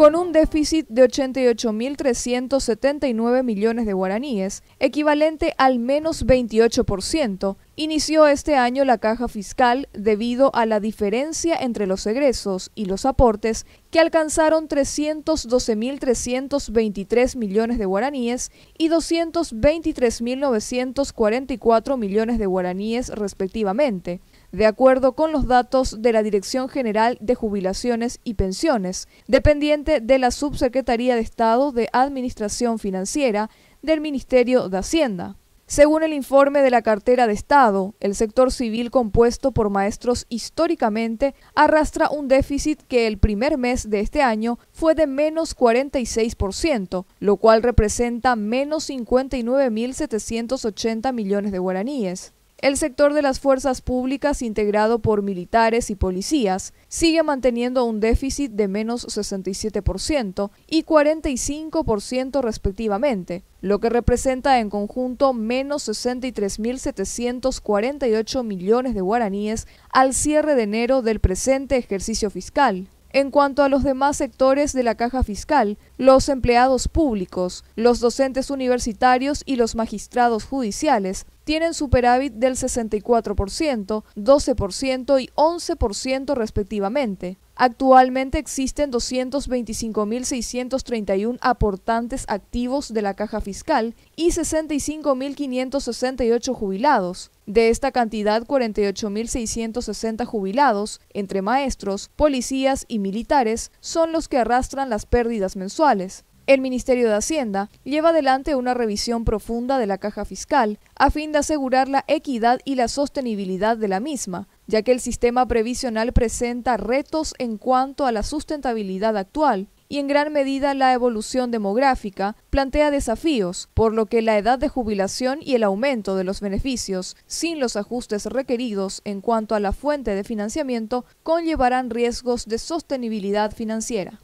con un déficit de 88.379 millones de guaraníes, equivalente al menos 28%, inició este año la caja fiscal debido a la diferencia entre los egresos y los aportes que alcanzaron 312.323 millones de guaraníes y 223.944 millones de guaraníes respectivamente de acuerdo con los datos de la Dirección General de Jubilaciones y Pensiones, dependiente de la Subsecretaría de Estado de Administración Financiera del Ministerio de Hacienda. Según el informe de la cartera de Estado, el sector civil compuesto por maestros históricamente arrastra un déficit que el primer mes de este año fue de menos 46%, lo cual representa menos 59.780 millones de guaraníes. El sector de las fuerzas públicas, integrado por militares y policías, sigue manteniendo un déficit de menos 67% y 45% respectivamente, lo que representa en conjunto menos 63.748 millones de guaraníes al cierre de enero del presente ejercicio fiscal. En cuanto a los demás sectores de la caja fiscal, los empleados públicos, los docentes universitarios y los magistrados judiciales tienen superávit del 64%, 12% y 11% respectivamente. Actualmente existen 225.631 aportantes activos de la caja fiscal y 65.568 jubilados. De esta cantidad, 48.660 jubilados, entre maestros, policías y militares, son los que arrastran las pérdidas mensuales. El Ministerio de Hacienda lleva adelante una revisión profunda de la caja fiscal a fin de asegurar la equidad y la sostenibilidad de la misma, ya que el sistema previsional presenta retos en cuanto a la sustentabilidad actual y en gran medida la evolución demográfica plantea desafíos, por lo que la edad de jubilación y el aumento de los beneficios, sin los ajustes requeridos en cuanto a la fuente de financiamiento, conllevarán riesgos de sostenibilidad financiera.